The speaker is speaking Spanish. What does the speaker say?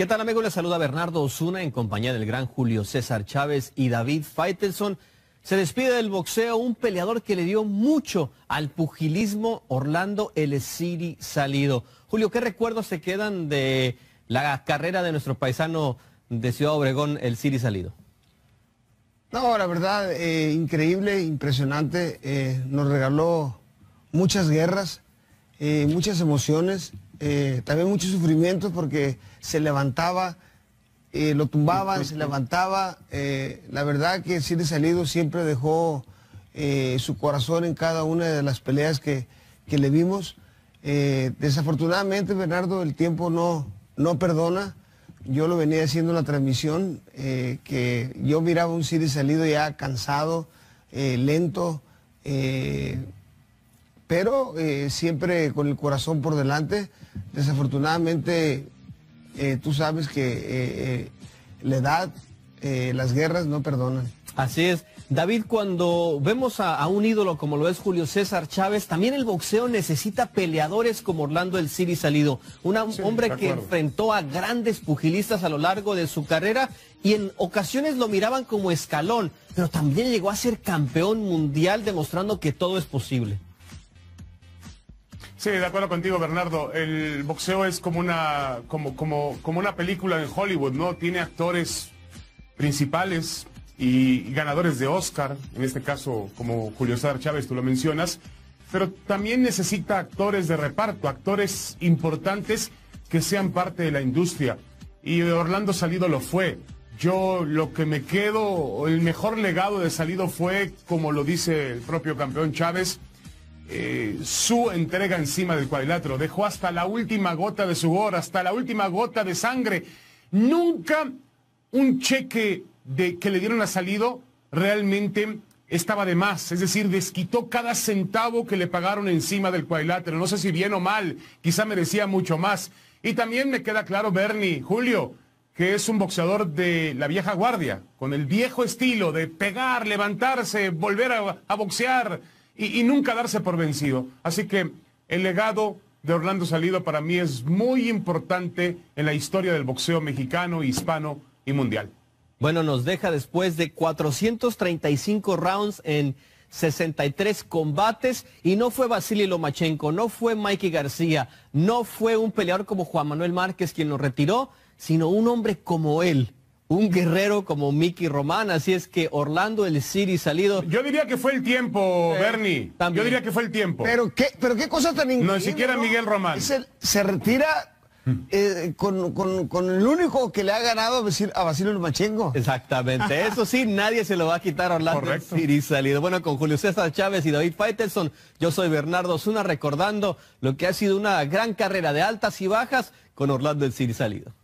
¿Qué tal amigo? Les saluda Bernardo Osuna en compañía del gran Julio César Chávez y David Faitelson. Se despide del boxeo un peleador que le dio mucho al pugilismo Orlando El Siri Salido. Julio, ¿qué recuerdos se quedan de la carrera de nuestro paisano de Ciudad Obregón, El Siri Salido? No, la verdad, eh, increíble, impresionante. Eh, nos regaló muchas guerras, eh, muchas emociones. Eh, también muchos sufrimientos porque se levantaba, eh, lo tumbaban, se levantaba. Eh, la verdad que Cine Salido siempre dejó su corazón en cada una de las peleas que, le vimos. desafortunadamente, Bernardo, el tiempo no, no perdona. Yo lo venía haciendo en la transmisión, que yo miraba un Cine Salido ya cansado, lento pero eh, siempre con el corazón por delante. Desafortunadamente, eh, tú sabes que eh, la edad, las guerras no perdonan. Así es. David, cuando vemos a, un ídolo como lo es Julio César Chávez, también el boxeo necesita peleadores como Orlando El Ciri Salido, un hombre que enfrentó a grandes pugilistas a lo largo de su carrera y en ocasiones lo miraban como escalón, pero también llegó a ser campeón mundial demostrando que todo es posible. Sí, de acuerdo contigo, Bernardo. El boxeo es como una, película en Hollywood, ¿no? Tiene actores principales y, ganadores de Oscar, en este caso como Julio César Chávez, tú lo mencionas, pero también necesita actores de reparto, actores importantes que sean parte de la industria. Y Orlando Salido lo fue. Yo lo que me quedo, el mejor legado de Salido fue, como lo dice el propio campeón Chávez, eh, su entrega encima del cuadrilátero. Dejó hasta la última gota de sudor, hasta la última gota de sangre. Nunca un cheque de, que le dieron a salido realmente estaba de más, es decir, desquitó cada centavo que le pagaron encima del cuadrilátero, no sé si bien o mal, quizá merecía mucho más. Y también me queda claro Bernie, Julio, que es un boxeador de la vieja guardia, con el viejo estilo de pegar, levantarse, volver a boxear, y, nunca darse por vencido. Así que el legado de Orlando Salido para mí es muy importante en la historia del boxeo mexicano, hispano y mundial. Bueno, nos deja después de 435 rounds en 63 combates y no fue Vasily Lomachenko, no fue Mikey García, no fue un peleador como Juan Manuel Márquez quien lo retiró, sino un hombre como él, un guerrero como Mickey Román, así es que Orlando el City salido. Yo diría que fue el tiempo, Bernie. Yo diría que fue el tiempo. Pero qué, pero qué cosa tan increíble. No siquiera Miguel Román. Se, retira hmm. eh, con, el único que le ha ganado a Basilio Machengo. Exactamente, eso sí, nadie se lo va a quitar a Orlando El salido. Bueno, con Julio César Chávez y David Faitelson, yo soy Bernardo Zuna recordando lo que ha sido una gran carrera de altas y bajas con Orlando el City salido.